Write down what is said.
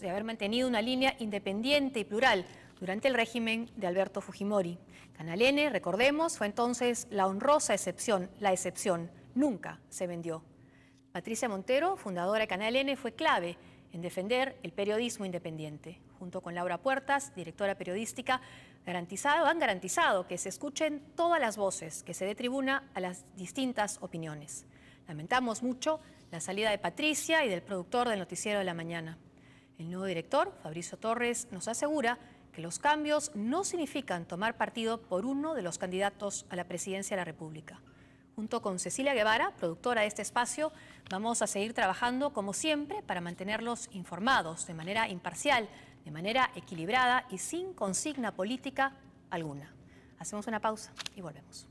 de haber mantenido una línea independiente y plural durante el régimen de Alberto Fujimori. Canal N, recordemos, fue entonces la honrosa excepción, la excepción, nunca se vendió. Patricia Montero, fundadora de Canal N, fue clave en defender el periodismo independiente. Junto con Laura Puertas, directora periodística, han garantizado que se escuchen todas las voces, que se dé tribuna a las distintas opiniones. Lamentamos mucho la salida de Patricia y del productor del noticiero de la mañana. El nuevo director, Fabricio Torres, nos asegura que los cambios no significan tomar partido por uno de los candidatos a la presidencia de la República. Junto con Cecilia Guevara, productora de este espacio, vamos a seguir trabajando como siempre para mantenerlos informados de manera imparcial, de manera equilibrada y sin consigna política alguna. Hacemos una pausa y volvemos.